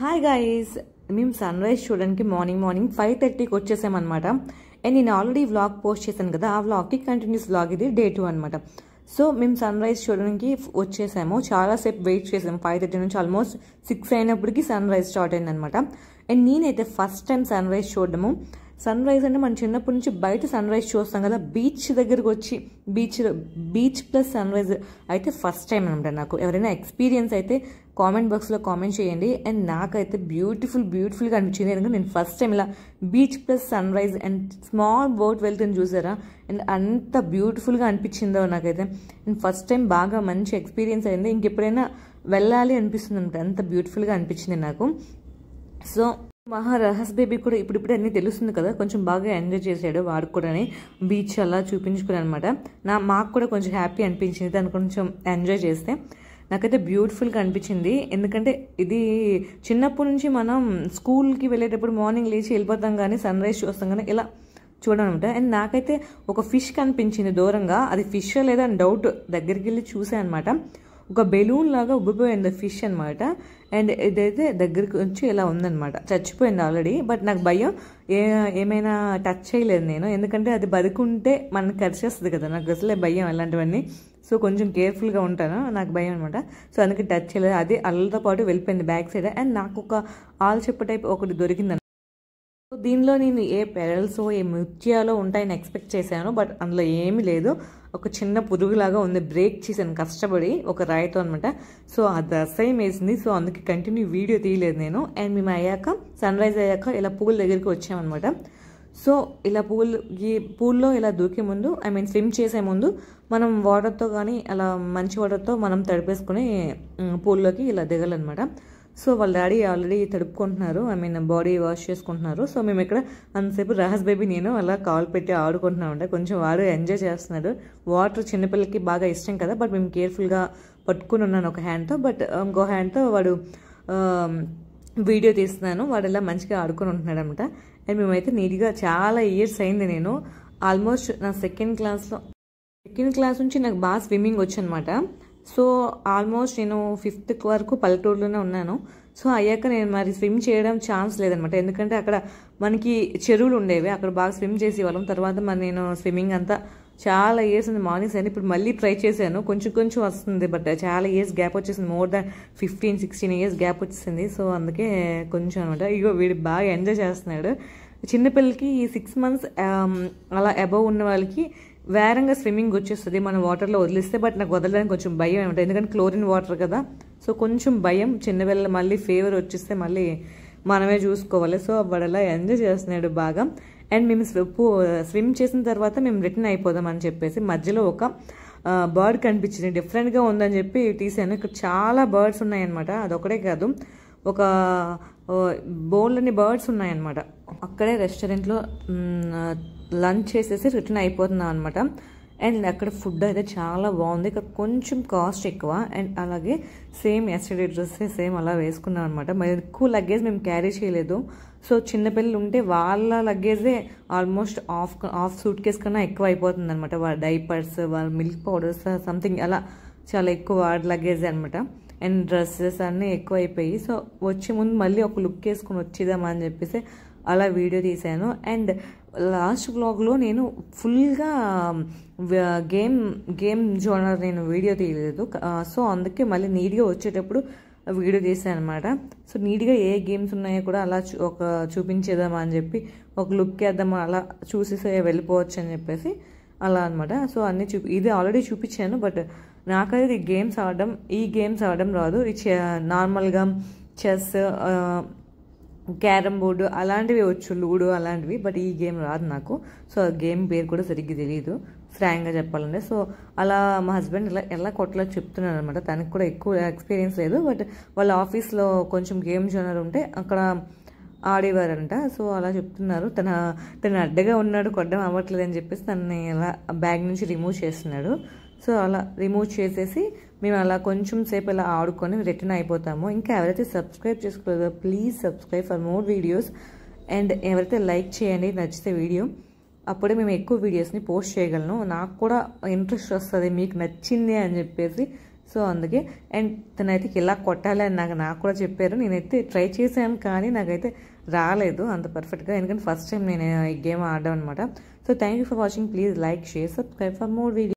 hi guys మేము sunrise చూడడానికి morning morning five థర్టీకి వచ్చేసామన్నమాట అండ్ నేను ఆల్రెడీ వ్లాగ్ పోస్ట్ చేశాను కదా ఆ వ్లాగ్కి కంటిన్యూస్ వ్లాగ్ ఇది డే టూ అనమాట సో మేము సన్ రైజ్ చూడడానికి వచ్చేసాము చాలాసేపు వెయిట్ చేసాము ఫైవ్ థర్టీ నుంచి ఆల్మోస్ట్ సిక్స్ అయినప్పటికీ సన్ రైజ్ స్టార్ట్ అయింది అనమాట అండ్ నేనైతే ఫస్ట్ టైం సన్ రైజ్ చూడడము సన్ రైజ్ అంటే మనం చిన్నప్పటి నుంచి బయట సన్ రైజ్ చూస్తాం కదా బీచ్ దగ్గరికి వచ్చి beach beach plus sunrise అయితే ఫస్ట్ టైం అనమాట నాకు ఎవరైనా ఎక్స్పీరియన్స్ అయితే కామెంట్ బాక్స్లో కామెంట్ చేయండి అండ్ నాకైతే బ్యూటిఫుల్ బ్యూటిఫుల్గా అనిపించింది ఎందుకంటే నేను ఫస్ట్ టైం ఇలా beach plus sunrise and small boat వెళ్తుంది చూసారా అండ్ అంత బ్యూటిఫుల్గా అనిపించిందో నాకైతే అండ్ ఫస్ట్ టైం బాగా మంచి ఎక్స్పీరియన్స్ అయింది ఇంకెప్పుడైనా వెళ్ళాలి అనిపిస్తుంది అంత బ్యూటిఫుల్గా అనిపించింది నాకు సో మహా రహస్ బేబీ కూడా ఇప్పుడిప్పుడు అన్నీ తెలుస్తుంది కదా కొంచెం బాగా ఎంజాయ్ చేశాడు వాడు కూడానే బీచ్ అలా చూపించుకుని అనమాట నా మాకు కూడా కొంచెం హ్యాపీ అనిపించింది దాన్ని కొంచెం ఎంజాయ్ చేస్తే నాకైతే బ్యూటిఫుల్గా అనిపించింది ఎందుకంటే ఇది చిన్నప్పటి నుంచి మనం స్కూల్కి వెళ్ళేటప్పుడు మార్నింగ్ లేచి వెళ్ళిపోతాం కానీ సన్ రైజ్ చూస్తాం కానీ ఇలా చూడడం అనమాట అండ్ నాకైతే ఒక ఫిష్ కనిపించింది దూరంగా అది ఫిష్ లేదా డౌట్ దగ్గరికి వెళ్ళి చూసాయనమాట అనమాట ఒక బెలూన్ లాగా ఉబ్బిపోయింది ఫిష్ అనమాట అండ్ ఇదైతే దగ్గరికి వచ్చి ఇలా ఉందనమాట చచ్చిపోయింది ఆల్రెడీ బట్ నాకు భయం ఏ ఏమైనా టచ్ చేయలేదు నేను ఎందుకంటే అది బతుకుంటే మనకు కరిచేస్తుంది కదా నాకు అసలే భయం ఇలాంటివన్నీ సో కొంచెం కేర్ఫుల్గా ఉంటాను నాకు భయం అనమాట సో అందుకే టచ్ చేయలేదు అది అల్లతో పాటు వెళ్ళిపోయింది బ్యాక్ సైడ్ అండ్ నాకు ఒక ఆల్ చెప్పు టైప్ ఒకటి దొరికింది దీనిలో నేను ఏ పెరల్స్ ఏ ముత్యాలో ఉంటాయని ఎక్స్పెక్ట్ చేశాను బట్ అందులో ఏమీ లేదు ఒక చిన్న పురుగులాగా ఉంది బ్రేక్ చేశాను కష్టపడి ఒక రాయితో అనమాట సో అది అసహ్యం వేసింది సో అందుకే కంటిన్యూ వీడియో తీయలేదు నేను అండ్ మేము అయ్యాక సన్ రైజ్ అయ్యాక ఇలా పూల దగ్గరికి వచ్చామన్నమాట సో ఇలా పూలు ఈ పూల్లో ఇలా దూకే ముందు ఐ మీన్ స్విమ్ చేసే ముందు మనం వాటర్తో కానీ అలా మంచి వాటర్తో మనం తడిపేసుకుని పూల్లోకి ఇలా దిగాలన్నమాట సో వాళ్ళ డాడీ ఆల్రెడీ తడుపుకుంటున్నారు ఐ మీన్ బాడీ వాష్ చేసుకుంటున్నారు సో మేము ఇక్కడ అంతసేపు రహస్ బేబీ నేను అలా కాల్ పెట్టి ఆడుకుంటున్నామంటే కొంచెం వాడు ఎంజాయ్ చేస్తున్నాడు వాటర్ చిన్నపిల్లకి బాగా ఇష్టం కదా బట్ మేము కేర్ఫుల్గా పట్టుకుని ఉన్నాను ఒక హ్యాండ్తో బట్ ఇంకో హ్యాండ్తో వాడు వీడియో తీస్తున్నాను వాడు ఇలా మంచిగా ఆడుకుని ఉంటున్నాడు అనమాట అండ్ మేమైతే నీట్గా చాలా ఇయర్స్ అయింది నేను ఆల్మోస్ట్ నా సెకండ్ క్లాస్లో సెకండ్ క్లాస్ నుంచి నాకు బాగా స్విమ్మింగ్ వచ్చనమాట సో ఆల్మోస్ట్ నేను ఫిఫ్త్ వరకు పల్లెటూరులోనే ఉన్నాను సో అయ్యాక నేను మరి స్విమ్ చేయడం ఛాన్స్ లేదనమాట ఎందుకంటే అక్కడ మనకి చెరువులు ఉండేవి అక్కడ బాగా స్విమ్ చేసేవాళ్ళం తర్వాత మరి నేను స్విమ్మింగ్ అంతా చాలా ఇయర్స్ ఉంది మానేసాను ఇప్పుడు మళ్ళీ ట్రై చేశాను కొంచెం కొంచెం వస్తుంది బట్ చాలా ఇయర్స్ గ్యాప్ వచ్చేసింది more than fifteen sixteen years gap వచ్చేసింది సో అందుకే కొంచెం అనమాట ఇగో వీడు బాగా ఎంజాయ్ చేస్తున్నాడు చిన్నపిల్లకి ఈ సిక్స్ మంత్స్ um, అలా అబవ్ ఉన్న వాళ్ళకి వేరంగా స్విమ్మింగ్ వచ్చేస్తుంది మనం వాటర్లో వదిలిస్తే బట్ నాకు వదలడానికి కొంచెం భయం ఏమిటో ఎందుకంటే క్లోరిన్ వాటర్ కదా సో కొంచెం భయం చిన్నపిల్లలు మళ్ళీ ఫీవర్ వచ్చేస్తే మళ్ళీ మనమే చూసుకోవాలి సో వాడు ఎంజాయ్ చేస్తున్నాడు బాగా అండ్ మేము స్విమ్ చేసిన తర్వాత మేము రిటర్న్ అయిపోదాం అని చెప్పేసి మధ్యలో ఒక బర్డ్ కనిపించింది డిఫరెంట్గా ఉందని చెప్పి తీసాను ఇక్కడ చాలా బర్డ్స్ ఉన్నాయన్నమాట అదొకటే కాదు ఒక బోల్డ్ని బర్డ్స్ ఉన్నాయన్నమాట అక్కడే రెస్టారెంట్లో లంచ్ చేసేసి రిటర్న్ అయిపోతున్నాం అనమాట అండ్ అక్కడ ఫుడ్ అయితే చాలా బాగుంది ఇక్కడ కొంచెం కాస్ట్ ఎక్కువ అండ్ అలాగే సేమ్ ఎస్టర్డే డ్రెస్సే సేమ్ అలా వేసుకున్నాం అనమాట మరి ఎక్కువ లగేజ్ మేము క్యారీ చేయలేదు సో చిన్నపిల్లలు ఉంటే వాళ్ళ లగేజే almost half half suitcase కన్నా ఎక్కువ అయిపోతుంది అనమాట వాళ్ళ డైపర్స్ వాళ్ళ మిల్క్ పౌడర్స్ సంథింగ్ అలా చాలా ఎక్కువ వాడి లగేజ్ అనమాట అండ్ డ్రెస్సెస్ అన్నీ ఎక్కువ అయిపోయి సో వచ్చే ముందు మళ్ళీ ఒక లుక్ వేసుకుని అని చెప్పేసి అలా వీడియో తీశాను అండ్ లాస్ట్ బ్లాగ్లో నేను ఫుల్గా గేమ్ గేమ్ జోనర్ నేను వీడియో తీయలేదు సో అందుకే మళ్ళీ నీట్గా వచ్చేటప్పుడు వీడియో తీసాను అనమాట సో నీట్గా ఏ గేమ్స్ ఉన్నాయో కూడా అలా ఒక చూపించేద్దామా అని చెప్పి ఒక లుక్ వేద్దామా అలా చూసేసే వెళ్ళిపోవచ్చు అని చెప్పేసి అలా అనమాట సో అన్నీ చూపి ఇది ఆల్రెడీ చూపించాను బట్ నాకైతే గేమ్స్ ఆడడం ఈ గేమ్స్ ఆడడం రాదు ఈ చె నార్మల్గా చెస్ క్యారమ్ బోర్డు అలాంటివి వచ్చు లూడో అలాంటివి బట్ ఈ గేమ్ రాదు నాకు సో ఆ గేమ్ పేరు కూడా సరిగ్గా తెలియదు ఫ్రాంక్గా చెప్పాలంటే సో అలా మా హస్బెండ్ ఇలా ఎలా కొట్టలో చెప్తున్నాను అనమాట తనకు కూడా ఎక్కువ ఎక్స్పీరియన్స్ లేదు బట్ వాళ్ళ ఆఫీస్లో కొంచెం గేమ్ జోనర్ ఉంటే అక్కడ ఆడేవారంట సో అలా చెప్తున్నారు తన తను అడ్డగా ఉన్నాడు కొట్టడం అవ్వట్లేదు అని చెప్పేసి తనని ఇలా బ్యాగ్ నుంచి రిమూవ్ చేస్తున్నాడు సో అలా రిమూవ్ చేసేసి మేము అలా కొంచెం సేపు అలా ఆడుకొని రిటర్న్ అయిపోతాము ఇంకా ఎవరైతే సబ్స్క్రైబ్ చేసుకోలేదో please subscribe for more videos and ఎవరైతే లైక్ చేయండి నచ్చితే వీడియో అప్పుడే మేము ఎక్కువ వీడియోస్ని పోస్ట్ చేయగలను నాకు కూడా ఇంట్రెస్ట్ వస్తుంది మీకు నచ్చింది అని చెప్పేసి సో అందుకే అండ్ తనైతే ఇలా కొట్టాలి అని నాకు నాకు కూడా చెప్పారు నేనైతే ట్రై చేశాను కానీ నాకైతే రాలేదు అంత పర్ఫెక్ట్గా ఎందుకంటే ఫస్ట్ టైం నేను ఈ గేమ్ ఆడడం అనమాట so thank you for watching please like share subscribe for more video